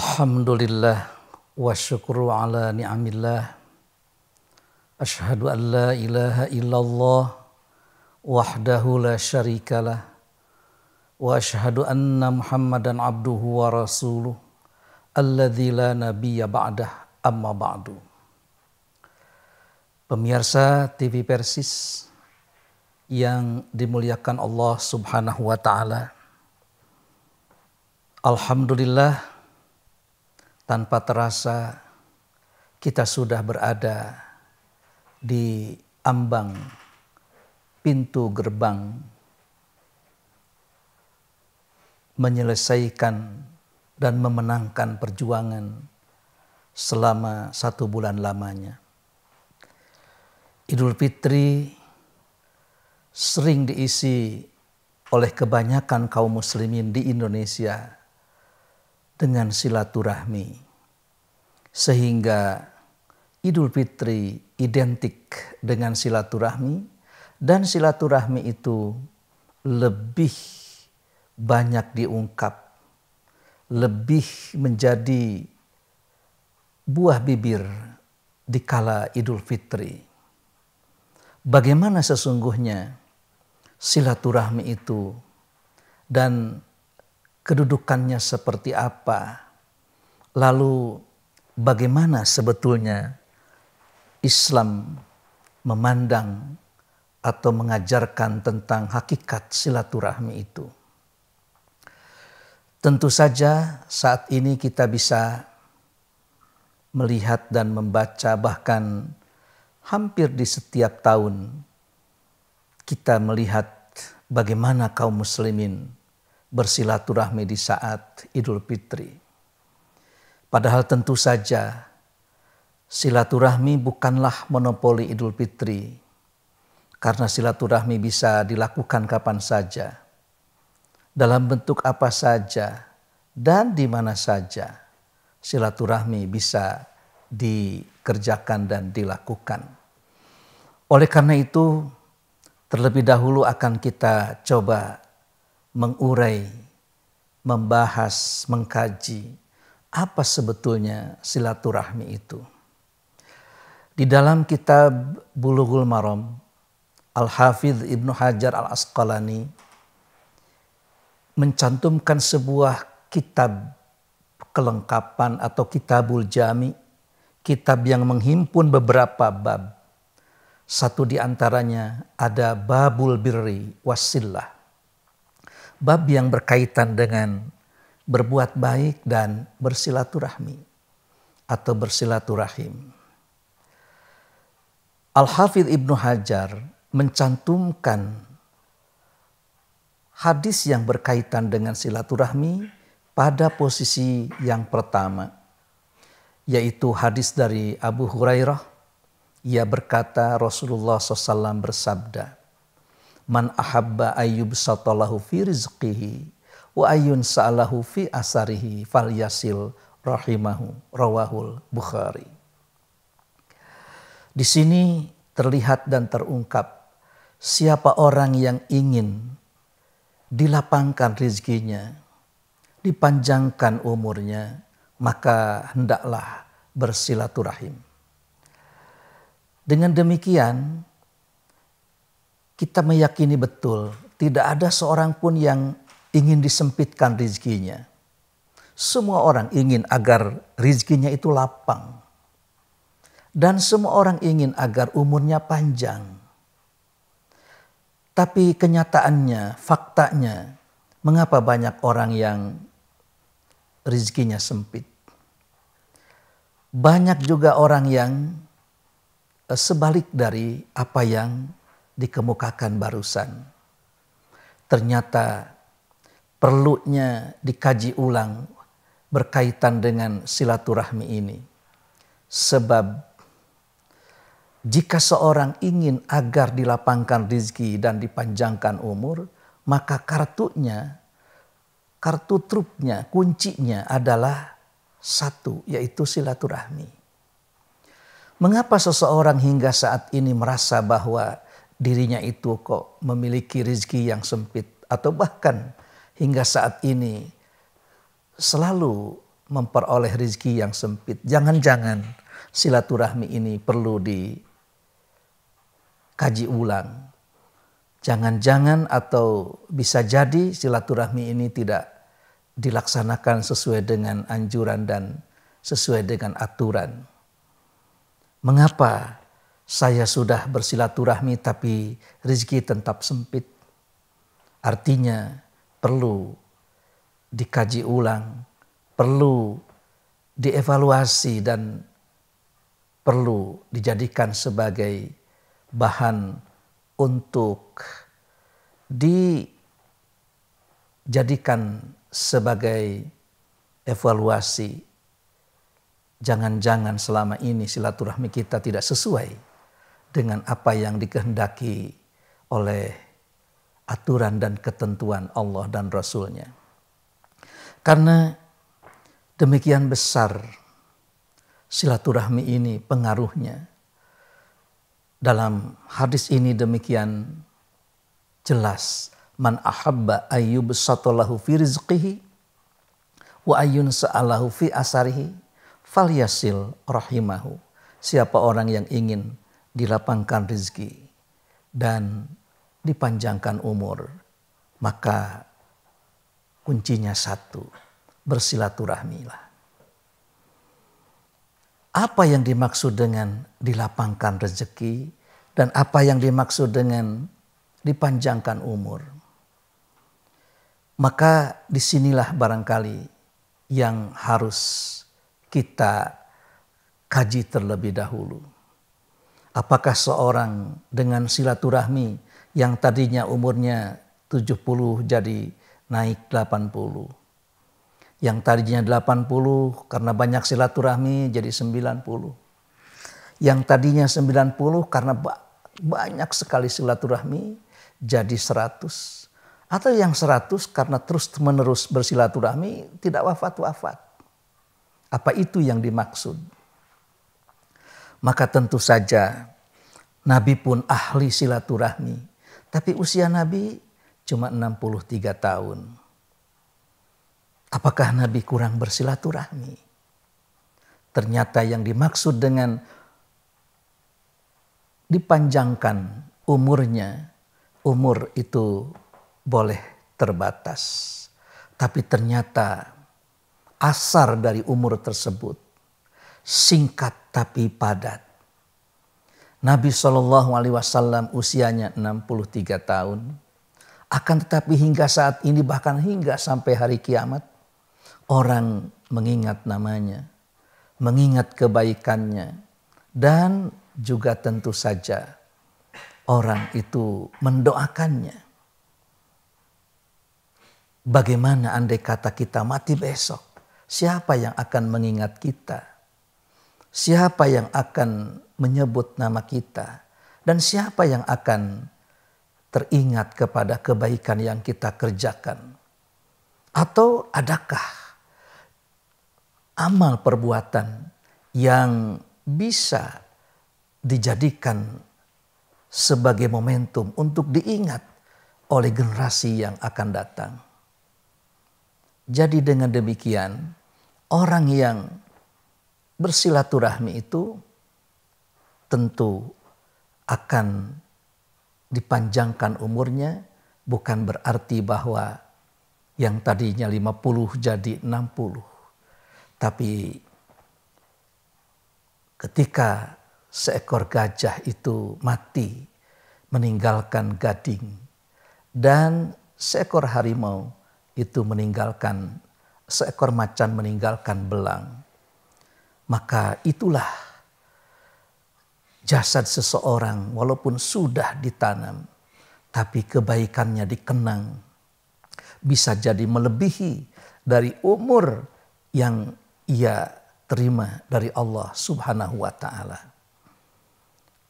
Alhamdulillah wa syukru ala ni'amillah. Ashhadu an la ilaha illallah wahdahu la syarikalah. Wa ashhadu anna Muhammadan abduhu wa rasuluh. alladhi la nabiyya ba'dah amma ba'du. Pemirsa TV Persis yang dimuliakan Allah Subhanahu wa taala. Alhamdulillah tanpa terasa kita sudah berada di ambang pintu gerbang menyelesaikan dan memenangkan perjuangan selama satu bulan lamanya. Idul Fitri sering diisi oleh kebanyakan kaum muslimin di Indonesia dengan silaturahmi. Sehingga Idul Fitri identik dengan silaturahmi dan silaturahmi itu lebih banyak diungkap, lebih menjadi buah bibir di kala Idul Fitri. Bagaimana sesungguhnya silaturahmi itu dan kedudukannya seperti apa. Lalu bagaimana sebetulnya Islam memandang atau mengajarkan tentang hakikat silaturahmi itu. Tentu saja saat ini kita bisa melihat dan membaca bahkan hampir di setiap tahun kita melihat bagaimana kaum muslimin bersilaturahmi di saat Idul Fitri. Padahal tentu saja silaturahmi bukanlah monopoli Idul Fitri. Karena silaturahmi bisa dilakukan kapan saja, dalam bentuk apa saja, dan di mana saja silaturahmi bisa dikerjakan dan dilakukan. Oleh karena itu, terlebih dahulu akan kita coba mengurai, membahas, mengkaji apa sebetulnya silaturahmi itu. Di dalam kitab Bulughul Maram, Al-Hafidh Ibnu Hajar Al-Asqalani mencantumkan sebuah kitab kelengkapan atau kitabul jami, kitab yang menghimpun beberapa bab. Satu di antaranya ada babul birri wasillah bab yang berkaitan dengan berbuat baik dan bersilaturahmi atau bersilaturahim. Al-Hafidh Ibnu Hajar mencantumkan hadis yang berkaitan dengan silaturahmi pada posisi yang pertama yaitu hadis dari Abu Hurairah ia berkata Rasulullah SAW bersabda Man ahabba ayyub satalahu fi rizqihi wa ayyun sa'alahu fi asarihi fal yasil rahimahu rawahul Bukhari. Di sini terlihat dan terungkap siapa orang yang ingin dilapangkan rizkinya, dipanjangkan umurnya, maka hendaklah bersilaturahim. Dengan demikian, kita meyakini betul tidak ada seorang pun yang ingin disempitkan rizkinya. Semua orang ingin agar rizkinya itu lapang. Dan semua orang ingin agar umurnya panjang. Tapi kenyataannya, faktanya, mengapa banyak orang yang rizkinya sempit? Banyak juga orang yang eh, sebalik dari apa yang dikemukakan barusan. Ternyata perlunya dikaji ulang berkaitan dengan silaturahmi ini. Sebab jika seorang ingin agar dilapangkan rezeki dan dipanjangkan umur, maka kartunya, kartu truknya, kuncinya adalah satu, yaitu silaturahmi. Mengapa seseorang hingga saat ini merasa bahwa dirinya itu kok memiliki rezeki yang sempit atau bahkan hingga saat ini selalu memperoleh rezeki yang sempit. Jangan-jangan silaturahmi ini perlu di kaji ulang. Jangan-jangan atau bisa jadi silaturahmi ini tidak dilaksanakan sesuai dengan anjuran dan sesuai dengan aturan. Mengapa saya sudah bersilaturahmi tapi rezeki tetap sempit. Artinya perlu dikaji ulang, perlu dievaluasi dan perlu dijadikan sebagai bahan untuk dijadikan sebagai evaluasi. Jangan-jangan selama ini silaturahmi kita tidak sesuai dengan apa yang dikehendaki oleh aturan dan ketentuan Allah dan Rasulnya. Karena demikian besar silaturahmi ini pengaruhnya. Dalam hadis ini demikian jelas. Man ahabba ayyub satallahu fi rizqihi wa ayyun sa'alahu fi asarihi falyasil rahimahu. Siapa orang yang ingin dilapangkan rezeki, dan dipanjangkan umur. Maka kuncinya satu, bersilaturahmilah. Apa yang dimaksud dengan dilapangkan rezeki dan apa yang dimaksud dengan dipanjangkan umur? Maka disinilah barangkali yang harus kita kaji terlebih dahulu. Apakah seorang dengan silaturahmi yang tadinya umurnya 70 jadi naik 80. Yang tadinya 80 karena banyak silaturahmi jadi 90. Yang tadinya 90 karena banyak sekali silaturahmi jadi 100. Atau yang 100 karena terus menerus bersilaturahmi tidak wafat-wafat. Apa itu yang dimaksud? maka tentu saja Nabi pun ahli silaturahmi. Tapi usia Nabi cuma 63 tahun. Apakah Nabi kurang bersilaturahmi? Ternyata yang dimaksud dengan dipanjangkan umurnya, umur itu boleh terbatas. Tapi ternyata asar dari umur tersebut singkat tapi padat. Nabi Shallallahu Alaihi Wasallam usianya 63 tahun. Akan tetapi hingga saat ini bahkan hingga sampai hari kiamat orang mengingat namanya, mengingat kebaikannya dan juga tentu saja orang itu mendoakannya. Bagaimana andai kata kita mati besok? Siapa yang akan mengingat kita? siapa yang akan menyebut nama kita dan siapa yang akan teringat kepada kebaikan yang kita kerjakan. Atau adakah amal perbuatan yang bisa dijadikan sebagai momentum untuk diingat oleh generasi yang akan datang. Jadi dengan demikian, orang yang bersilaturahmi itu tentu akan dipanjangkan umurnya bukan berarti bahwa yang tadinya 50 jadi 60. Tapi ketika seekor gajah itu mati meninggalkan gading dan seekor harimau itu meninggalkan seekor macan meninggalkan belang maka itulah jasad seseorang walaupun sudah ditanam tapi kebaikannya dikenang bisa jadi melebihi dari umur yang ia terima dari Allah Subhanahu wa taala.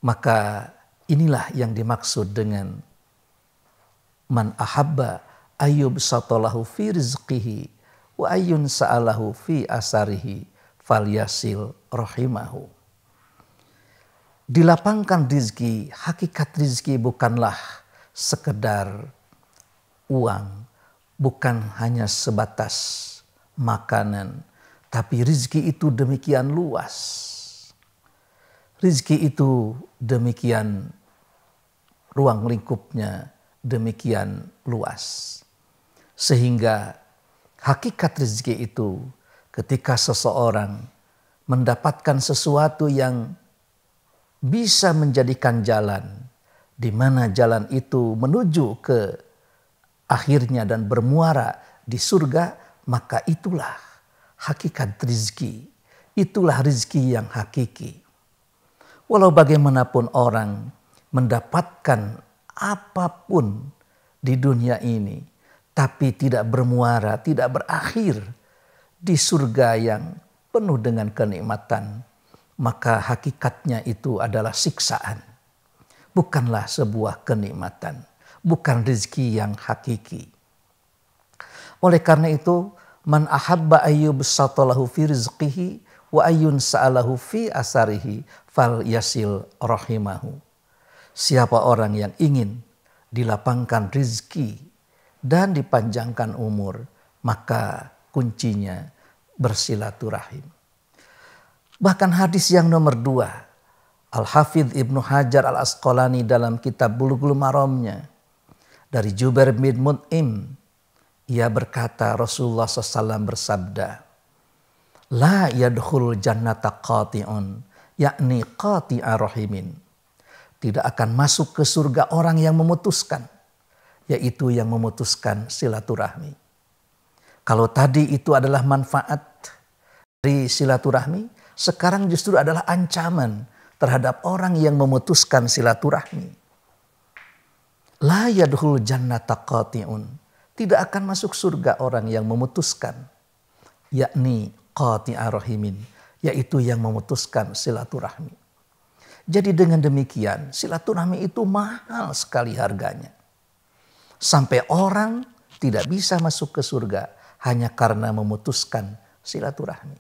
Maka inilah yang dimaksud dengan man ahabba ayyub satalahu fi rizqihi wa ayyun sa'alahu fi asarihi falyasil rahimahu. Dilapangkan rizki, hakikat rizki bukanlah sekedar uang, bukan hanya sebatas makanan, tapi rizki itu demikian luas. Rizki itu demikian ruang lingkupnya demikian luas. Sehingga hakikat rizki itu ketika seseorang mendapatkan sesuatu yang bisa menjadikan jalan di mana jalan itu menuju ke akhirnya dan bermuara di surga, maka itulah hakikat rizki. Itulah rizki yang hakiki. Walau bagaimanapun orang mendapatkan apapun di dunia ini, tapi tidak bermuara, tidak berakhir di surga yang penuh dengan kenikmatan, maka hakikatnya itu adalah siksaan. Bukanlah sebuah kenikmatan, bukan rezeki yang hakiki. Oleh karena itu, man ahabba ayyub satalahu fi rizqihi wa ayyun sa'alahu fi asarihi fal yasil rahimahu. Siapa orang yang ingin dilapangkan rizki dan dipanjangkan umur, maka kuncinya bersilaturahim. Bahkan hadis yang nomor dua, Al-Hafidh Ibnu Hajar Al-Asqalani dalam kitab Bulughul Maromnya dari Jubair bin Mut'im, ia berkata Rasulullah SAW bersabda, La yadkhul jannata qati'un, yakni qati'a rahimin. Tidak akan masuk ke surga orang yang memutuskan, yaitu yang memutuskan silaturahmi. Kalau tadi itu adalah manfaat dari silaturahmi, sekarang justru adalah ancaman terhadap orang yang memutuskan silaturahmi. La yadhul jannata qati'un. Tidak akan masuk surga orang yang memutuskan. Yakni qati'a rahimin. Yaitu yang memutuskan silaturahmi. Jadi dengan demikian silaturahmi itu mahal sekali harganya. Sampai orang tidak bisa masuk ke surga hanya karena memutuskan silaturahmi.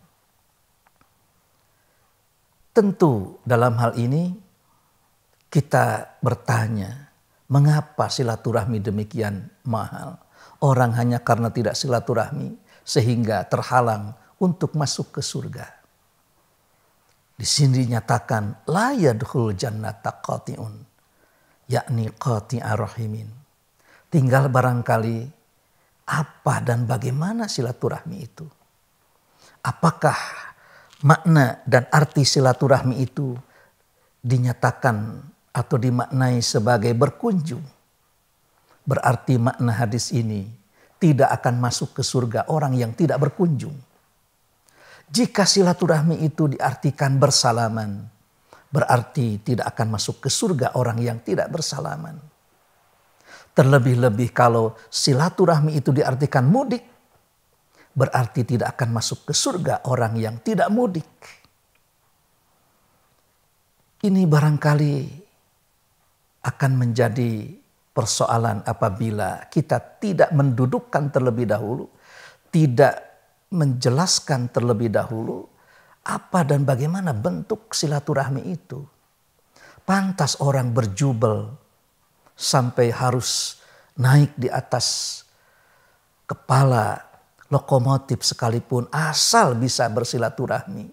Tentu dalam hal ini kita bertanya, mengapa silaturahmi demikian mahal? Orang hanya karena tidak silaturahmi sehingga terhalang untuk masuk ke surga. Di sini dinyatakan la yadkhul jannata qati'un yakni qati'a rahimin. Tinggal barangkali apa dan bagaimana silaturahmi itu. Apakah makna dan arti silaturahmi itu dinyatakan atau dimaknai sebagai berkunjung. Berarti makna hadis ini tidak akan masuk ke surga orang yang tidak berkunjung. Jika silaturahmi itu diartikan bersalaman, berarti tidak akan masuk ke surga orang yang tidak bersalaman. Terlebih-lebih kalau silaturahmi itu diartikan mudik, berarti tidak akan masuk ke surga orang yang tidak mudik. Ini barangkali akan menjadi persoalan apabila kita tidak mendudukkan terlebih dahulu, tidak menjelaskan terlebih dahulu apa dan bagaimana bentuk silaturahmi itu. Pantas orang berjubel sampai harus naik di atas kepala lokomotif sekalipun asal bisa bersilaturahmi.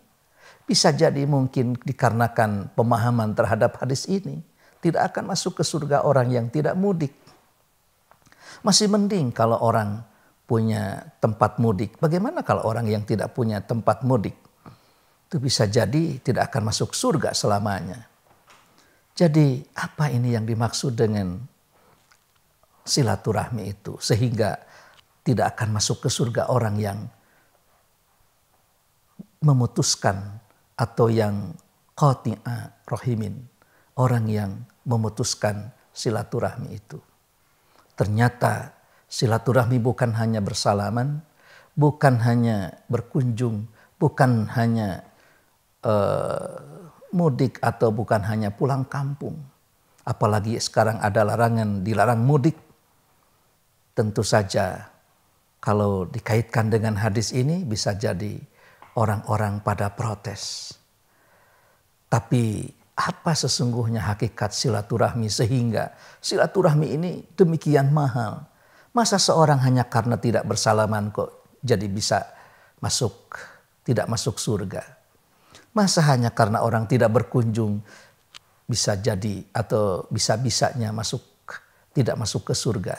Bisa jadi mungkin dikarenakan pemahaman terhadap hadis ini tidak akan masuk ke surga orang yang tidak mudik. Masih mending kalau orang punya tempat mudik. Bagaimana kalau orang yang tidak punya tempat mudik? Itu bisa jadi tidak akan masuk surga selamanya. Jadi apa ini yang dimaksud dengan silaturahmi itu sehingga tidak akan masuk ke surga orang yang memutuskan atau yang qati'a rohimin orang yang memutuskan silaturahmi itu. Ternyata silaturahmi bukan hanya bersalaman, bukan hanya berkunjung, bukan hanya uh, mudik atau bukan hanya pulang kampung. Apalagi sekarang ada larangan dilarang mudik. Tentu saja kalau dikaitkan dengan hadis ini bisa jadi orang-orang pada protes. Tapi apa sesungguhnya hakikat silaturahmi sehingga silaturahmi ini demikian mahal. Masa seorang hanya karena tidak bersalaman kok jadi bisa masuk tidak masuk surga. Masa hanya karena orang tidak berkunjung bisa jadi atau bisa-bisanya masuk tidak masuk ke surga.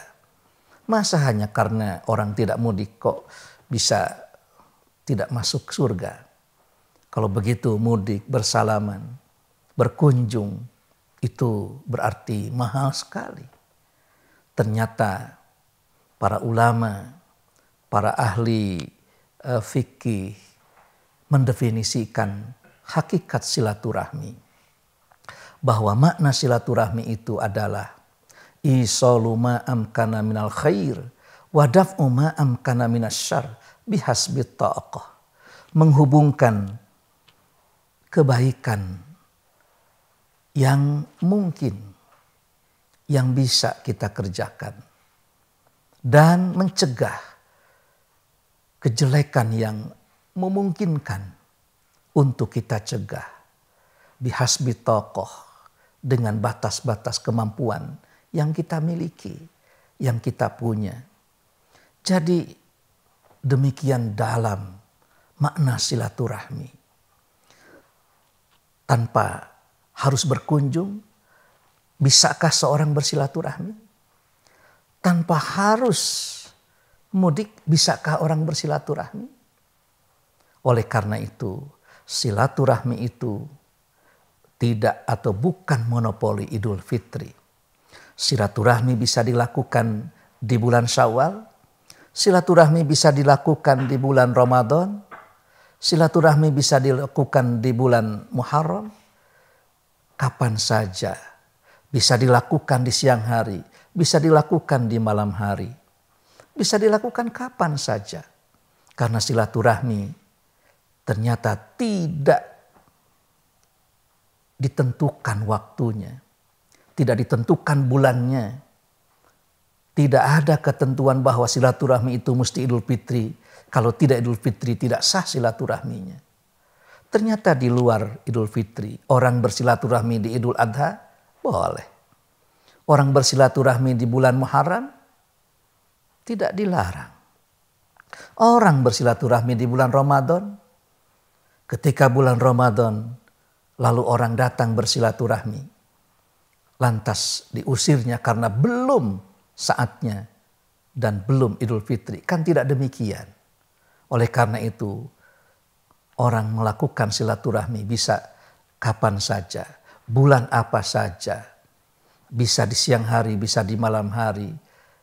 Masa hanya karena orang tidak mudik kok bisa tidak masuk surga. Kalau begitu mudik, bersalaman, berkunjung itu berarti mahal sekali. Ternyata para ulama, para ahli eh, fikih mendefinisikan hakikat silaturahmi. Bahwa makna silaturahmi itu adalah isolu kana minal khair wadaf ma amkana minas syar bihasbi ta'aqah. Menghubungkan kebaikan yang mungkin yang bisa kita kerjakan dan mencegah kejelekan yang memungkinkan untuk kita cegah. Bihasbi tokoh dengan batas-batas kemampuan yang kita miliki, yang kita punya. Jadi demikian dalam makna silaturahmi. Tanpa harus berkunjung, bisakah seorang bersilaturahmi? Tanpa harus mudik, bisakah orang bersilaturahmi? Oleh karena itu, silaturahmi itu tidak atau bukan monopoli Idul Fitri. Silaturahmi bisa dilakukan di bulan Syawal, silaturahmi bisa dilakukan di bulan Ramadan, silaturahmi bisa dilakukan di bulan Muharram, kapan saja. Bisa dilakukan di siang hari, bisa dilakukan di malam hari. Bisa dilakukan kapan saja. Karena silaturahmi ternyata tidak ditentukan waktunya, tidak ditentukan bulannya. Tidak ada ketentuan bahwa silaturahmi itu mesti Idul Fitri. Kalau tidak Idul Fitri tidak sah silaturahminya. Ternyata di luar Idul Fitri orang bersilaturahmi di Idul Adha boleh. Orang bersilaturahmi di bulan Muharram tidak dilarang. Orang bersilaturahmi di bulan Ramadan Ketika bulan Ramadan, lalu orang datang bersilaturahmi. Lantas diusirnya karena belum saatnya dan belum Idul Fitri. Kan tidak demikian. Oleh karena itu, orang melakukan silaturahmi bisa kapan saja, bulan apa saja. Bisa di siang hari, bisa di malam hari,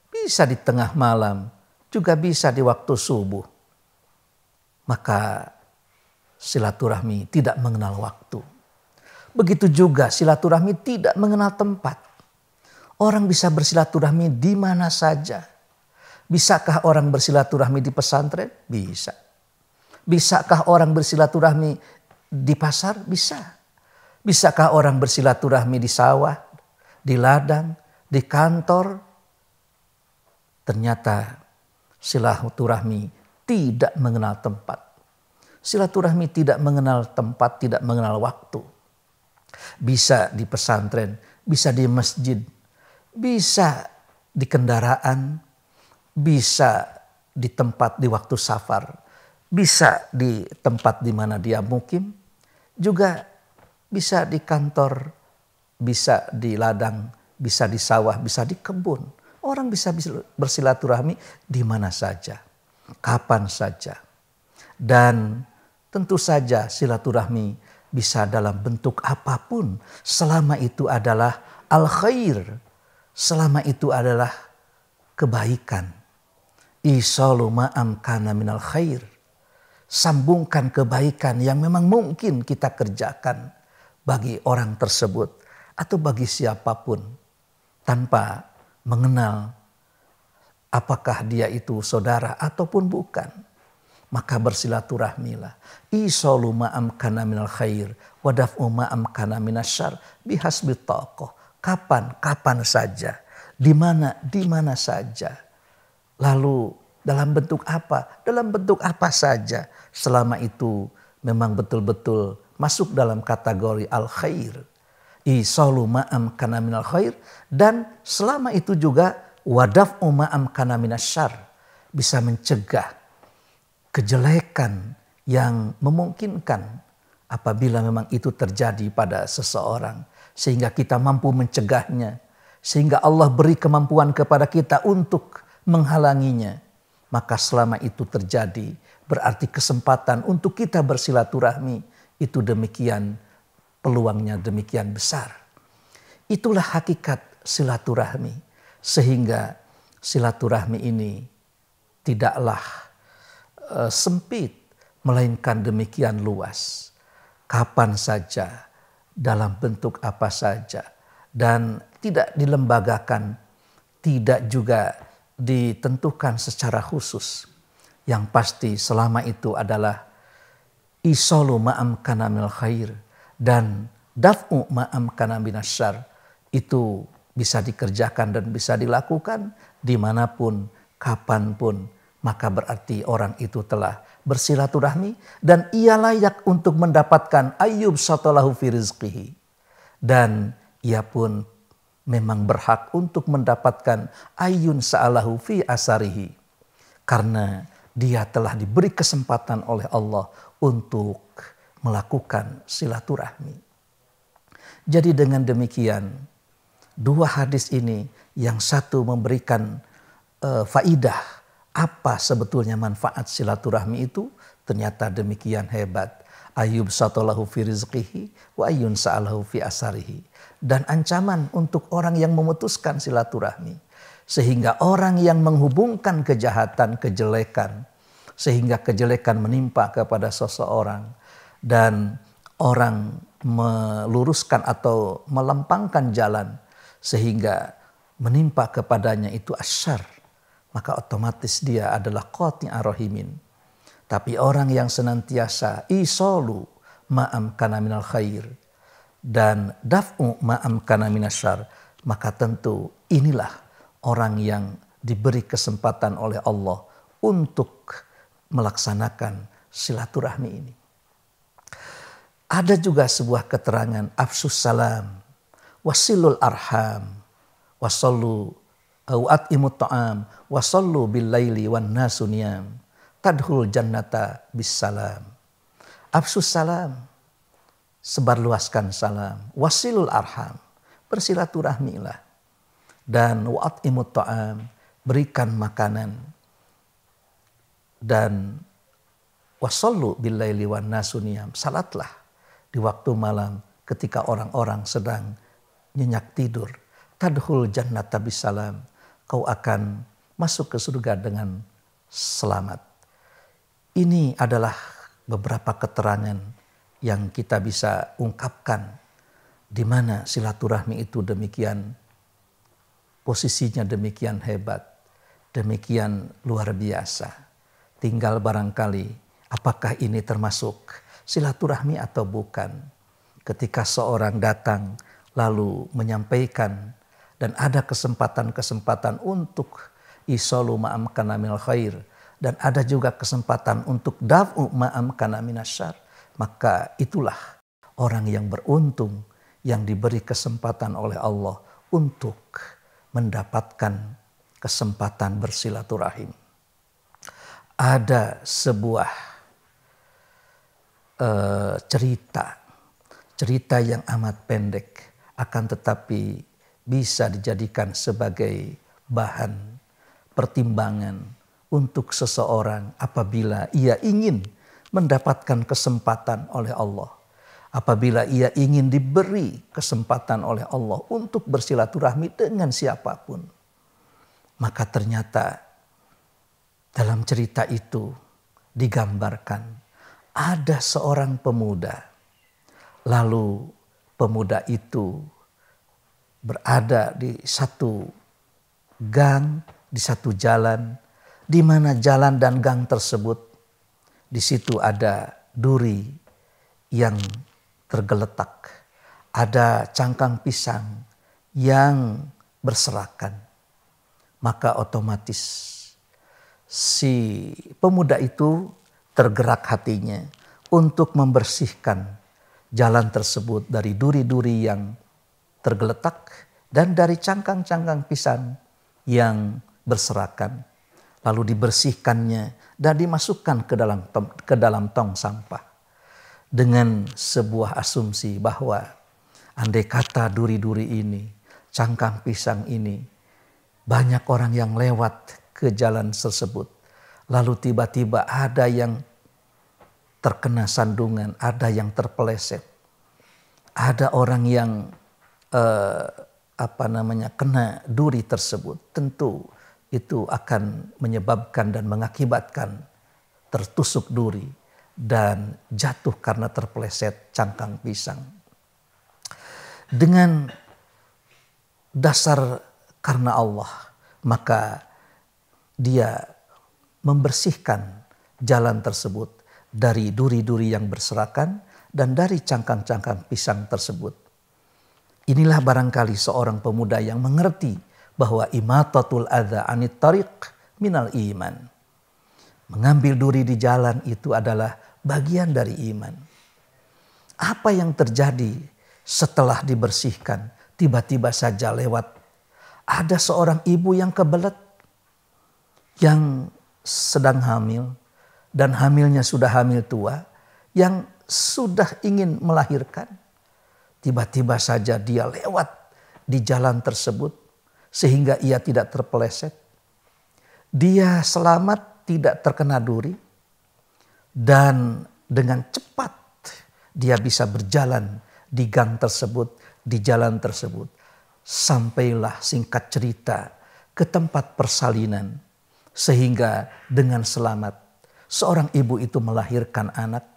bisa di tengah malam, juga bisa di waktu subuh. Maka silaturahmi tidak mengenal waktu. Begitu juga silaturahmi tidak mengenal tempat. Orang bisa bersilaturahmi di mana saja. Bisakah orang bersilaturahmi di pesantren? Bisa. Bisakah orang bersilaturahmi di pasar? Bisa. Bisakah orang bersilaturahmi di sawah, di ladang, di kantor? Ternyata silaturahmi tidak mengenal tempat Silaturahmi tidak mengenal tempat, tidak mengenal waktu. Bisa di pesantren, bisa di masjid, bisa di kendaraan, bisa di tempat di waktu safar, bisa di tempat di mana dia mukim, juga bisa di kantor, bisa di ladang, bisa di sawah, bisa di kebun. Orang bisa bersilaturahmi di mana saja, kapan saja. Dan Tentu saja silaturahmi bisa dalam bentuk apapun selama itu adalah al khair, selama itu adalah kebaikan. Isalu ma'am kana minal khair. Sambungkan kebaikan yang memang mungkin kita kerjakan bagi orang tersebut atau bagi siapapun tanpa mengenal apakah dia itu saudara ataupun bukan maka bersilaturahmilah. Isolu ma'am kana minal khair, wadaf'u ma'am kana minasyar, bihasbi tokoh. Kapan, kapan saja. Di mana, di mana saja. Lalu dalam bentuk apa? Dalam bentuk apa saja. Selama itu memang betul-betul masuk dalam kategori al-khair. Isolu ma'am kana minal khair. Dan selama itu juga wadaf'u ma'am kana minasyar. Bisa mencegah kejelekan yang memungkinkan apabila memang itu terjadi pada seseorang sehingga kita mampu mencegahnya sehingga Allah beri kemampuan kepada kita untuk menghalanginya maka selama itu terjadi berarti kesempatan untuk kita bersilaturahmi itu demikian peluangnya demikian besar itulah hakikat silaturahmi sehingga silaturahmi ini tidaklah Eh, sempit, melainkan demikian luas. Kapan saja, dalam bentuk apa saja, dan tidak dilembagakan, tidak juga ditentukan secara khusus. Yang pasti selama itu adalah isolu ma'am kanamil khair dan daf'u ma'am kanamil syar. itu bisa dikerjakan dan bisa dilakukan dimanapun, kapanpun, maka berarti orang itu telah bersilaturahmi dan ia layak untuk mendapatkan ayub satalahu fi rizqihi. Dan ia pun memang berhak untuk mendapatkan ayun sa'alahu fi asarihi. Karena dia telah diberi kesempatan oleh Allah untuk melakukan silaturahmi. Jadi dengan demikian, dua hadis ini yang satu memberikan uh, faidah apa sebetulnya manfaat silaturahmi itu? Ternyata demikian hebat. Ayub satolahu fi rizqihi wa ayun sa'alahu fi asarihi. Dan ancaman untuk orang yang memutuskan silaturahmi. Sehingga orang yang menghubungkan kejahatan, kejelekan. Sehingga kejelekan menimpa kepada seseorang. Dan orang meluruskan atau melempangkan jalan. Sehingga menimpa kepadanya itu asyar maka otomatis dia adalah qati arohimin Tapi orang yang senantiasa isolu ma'am kana minal khair dan daf'u ma'am kana minasyar, maka tentu inilah orang yang diberi kesempatan oleh Allah untuk melaksanakan silaturahmi ini. Ada juga sebuah keterangan afsus salam wasilul arham wasallu au at'imut ta'am wa sallu bil laili wan nasu tadhul jannata bis salam absus salam sebarluaskan salam wasilul arham bersilaturahmilah dan wa'at imut ta'am berikan makanan dan wasallu billaili wan nasuniyam salatlah di waktu malam ketika orang-orang sedang nyenyak tidur tadhul jannata bisalam kau akan masuk ke surga dengan selamat. Ini adalah beberapa keterangan yang kita bisa ungkapkan di mana silaturahmi itu demikian posisinya demikian hebat, demikian luar biasa. Tinggal barangkali apakah ini termasuk silaturahmi atau bukan. Ketika seorang datang lalu menyampaikan dan ada kesempatan-kesempatan untuk isolu ma'am minal khair dan ada juga kesempatan untuk daf'u ma'am kana minasyar maka itulah orang yang beruntung yang diberi kesempatan oleh Allah untuk mendapatkan kesempatan bersilaturahim ada sebuah uh, cerita cerita yang amat pendek akan tetapi bisa dijadikan sebagai bahan pertimbangan untuk seseorang apabila ia ingin mendapatkan kesempatan oleh Allah. Apabila ia ingin diberi kesempatan oleh Allah untuk bersilaturahmi dengan siapapun, maka ternyata dalam cerita itu digambarkan ada seorang pemuda. Lalu pemuda itu berada di satu gang, di satu jalan, di mana jalan dan gang tersebut, di situ ada duri yang tergeletak, ada cangkang pisang yang berserakan, maka otomatis si pemuda itu tergerak hatinya untuk membersihkan jalan tersebut dari duri-duri yang tergeletak dan dari cangkang-cangkang pisang yang berserakan lalu dibersihkannya dan dimasukkan ke dalam tong, ke dalam tong sampah dengan sebuah asumsi bahwa andai kata duri-duri ini cangkang pisang ini banyak orang yang lewat ke jalan tersebut lalu tiba-tiba ada yang terkena sandungan ada yang terpeleset ada orang yang eh, apa namanya kena duri tersebut tentu itu akan menyebabkan dan mengakibatkan tertusuk duri dan jatuh karena terpeleset cangkang pisang. Dengan dasar karena Allah, maka dia membersihkan jalan tersebut dari duri-duri yang berserakan dan dari cangkang-cangkang pisang tersebut. Inilah barangkali seorang pemuda yang mengerti bahwa imatatul adha anit tariq minal iman. Mengambil duri di jalan itu adalah bagian dari iman. Apa yang terjadi setelah dibersihkan tiba-tiba saja lewat. Ada seorang ibu yang kebelet yang sedang hamil dan hamilnya sudah hamil tua yang sudah ingin melahirkan Tiba-tiba saja dia lewat di jalan tersebut sehingga ia tidak terpeleset. Dia selamat tidak terkena duri dan dengan cepat dia bisa berjalan di gang tersebut, di jalan tersebut. Sampailah singkat cerita ke tempat persalinan sehingga dengan selamat seorang ibu itu melahirkan anak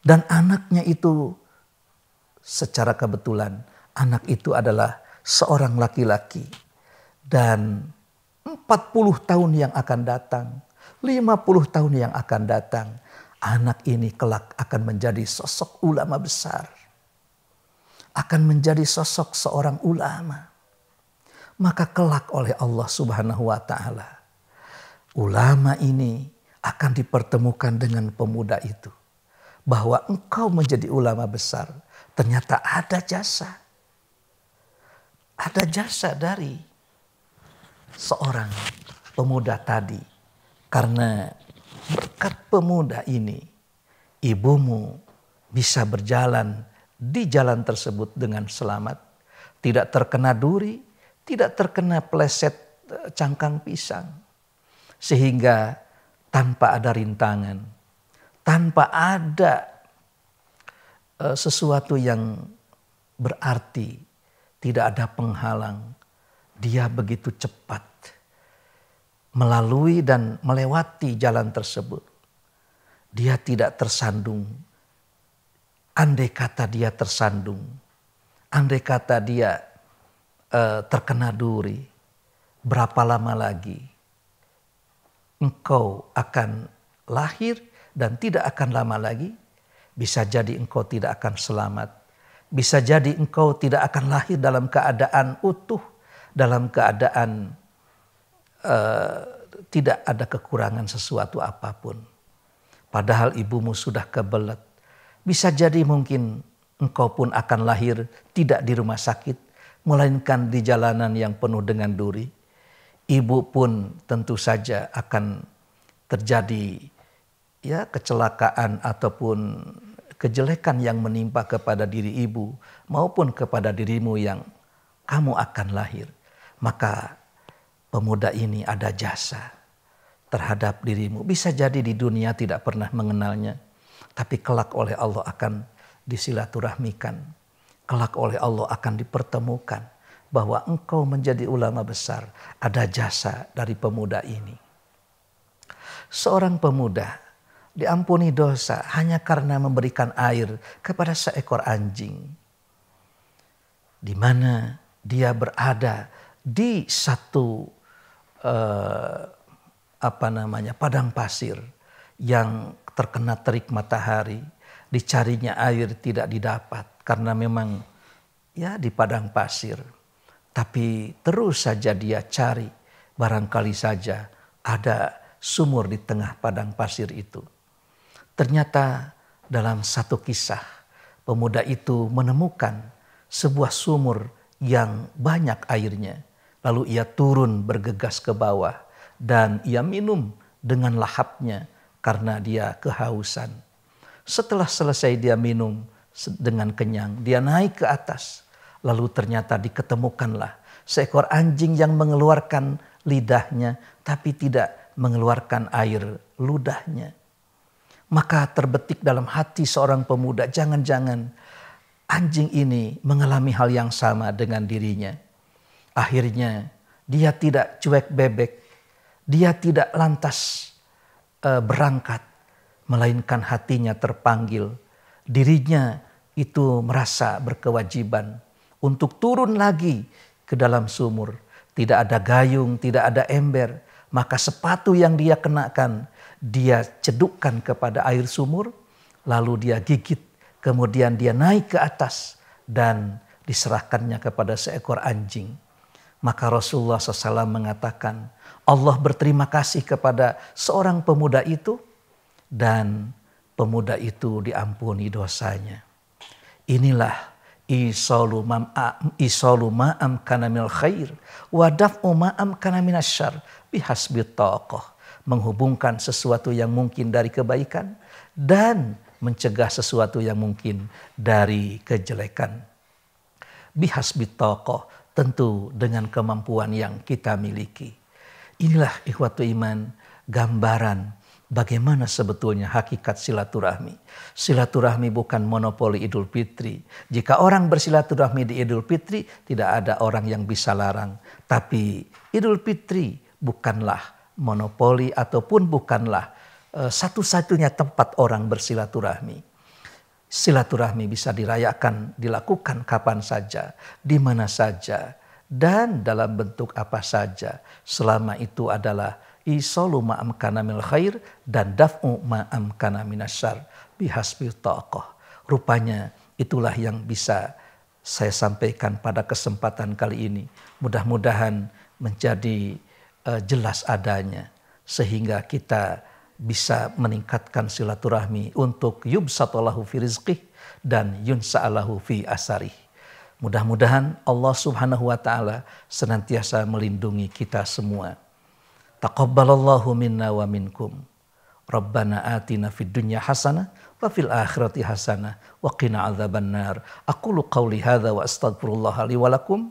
dan anaknya itu secara kebetulan anak itu adalah seorang laki-laki. Dan 40 tahun yang akan datang, 50 tahun yang akan datang, anak ini kelak akan menjadi sosok ulama besar. Akan menjadi sosok seorang ulama. Maka kelak oleh Allah subhanahu wa ta'ala. Ulama ini akan dipertemukan dengan pemuda itu. Bahwa engkau menjadi ulama besar Ternyata ada jasa. Ada jasa dari seorang pemuda tadi. Karena berkat pemuda ini, ibumu bisa berjalan di jalan tersebut dengan selamat. Tidak terkena duri, tidak terkena pleset eh, cangkang pisang. Sehingga tanpa ada rintangan, tanpa ada Eh, sesuatu yang berarti, tidak ada penghalang. Dia begitu cepat melalui dan melewati jalan tersebut. Dia tidak tersandung. Andai kata dia tersandung, andai kata dia uh, terkena duri, berapa lama lagi engkau akan lahir dan tidak akan lama lagi bisa jadi engkau tidak akan selamat. Bisa jadi engkau tidak akan lahir dalam keadaan utuh, dalam keadaan uh, tidak ada kekurangan sesuatu apapun. Padahal ibumu sudah kebelet. Bisa jadi mungkin engkau pun akan lahir tidak di rumah sakit, melainkan di jalanan yang penuh dengan duri. Ibu pun tentu saja akan terjadi ya kecelakaan ataupun kejelekan yang menimpa kepada diri ibu maupun kepada dirimu yang kamu akan lahir. Maka pemuda ini ada jasa terhadap dirimu. Bisa jadi di dunia tidak pernah mengenalnya. Tapi kelak oleh Allah akan disilaturahmikan. Kelak oleh Allah akan dipertemukan. Bahwa engkau menjadi ulama besar. Ada jasa dari pemuda ini. Seorang pemuda diampuni dosa hanya karena memberikan air kepada seekor anjing. Di mana dia berada di satu eh, apa namanya padang pasir yang terkena terik matahari, dicarinya air tidak didapat karena memang ya di padang pasir. Tapi terus saja dia cari, barangkali saja ada sumur di tengah padang pasir itu Ternyata dalam satu kisah pemuda itu menemukan sebuah sumur yang banyak airnya. Lalu ia turun bergegas ke bawah dan ia minum dengan lahapnya karena dia kehausan. Setelah selesai dia minum dengan kenyang, dia naik ke atas. Lalu ternyata diketemukanlah seekor anjing yang mengeluarkan lidahnya tapi tidak mengeluarkan air ludahnya. Maka terbetik dalam hati seorang pemuda, jangan-jangan anjing ini mengalami hal yang sama dengan dirinya. Akhirnya dia tidak cuek bebek, dia tidak lantas uh, berangkat, melainkan hatinya terpanggil. Dirinya itu merasa berkewajiban untuk turun lagi ke dalam sumur. Tidak ada gayung, tidak ada ember, maka sepatu yang dia kenakan dia cedukkan kepada air sumur, lalu dia gigit, kemudian dia naik ke atas dan diserahkannya kepada seekor anjing. Maka Rasulullah SAW mengatakan, Allah berterima kasih kepada seorang pemuda itu dan pemuda itu diampuni dosanya. Inilah isolu ma'am kana mil khair wa daf'u ma'am kana minasyar bihasbi taqah menghubungkan sesuatu yang mungkin dari kebaikan dan mencegah sesuatu yang mungkin dari kejelekan. Bihas bitokoh tentu dengan kemampuan yang kita miliki. Inilah ikhwatu iman gambaran bagaimana sebetulnya hakikat silaturahmi. Silaturahmi bukan monopoli Idul Fitri. Jika orang bersilaturahmi di Idul Fitri, tidak ada orang yang bisa larang. Tapi Idul Fitri bukanlah monopoli ataupun bukanlah eh, satu-satunya tempat orang bersilaturahmi. Silaturahmi bisa dirayakan, dilakukan kapan saja, di mana saja, dan dalam bentuk apa saja. Selama itu adalah isolu ma'amkana mil khair dan daf'u ma'amkana minasyar bihasbil taqah. Rupanya itulah yang bisa saya sampaikan pada kesempatan kali ini. Mudah-mudahan menjadi uh, jelas adanya sehingga kita bisa meningkatkan silaturahmi untuk yubsatallahu fi rizqih dan yunsa'alahu fi asarih. Mudah-mudahan Allah Subhanahu wa taala senantiasa melindungi kita semua. Taqabbalallahu minna wa minkum. Rabbana atina fid dunya hasanah wa fil akhirati hasanah wa qina adzabannar. Aqulu qawli hadza wa astaghfirullah li wa lakum.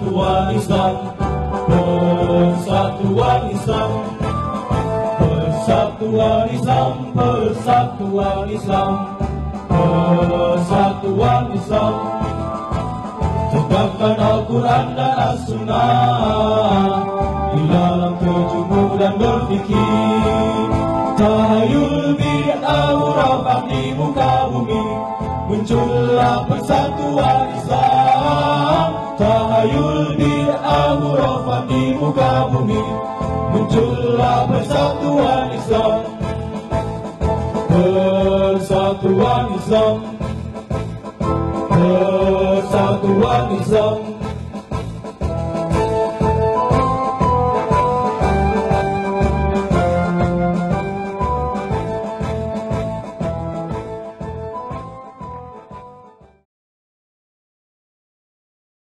persatuan Islam persatuan Islam persatuan Islam persatuan Islam persatuan Islam tegakkan Al-Quran dan As-Sunnah di dalam kejenuh dan berpikir tahayul bid'ah murabah di muka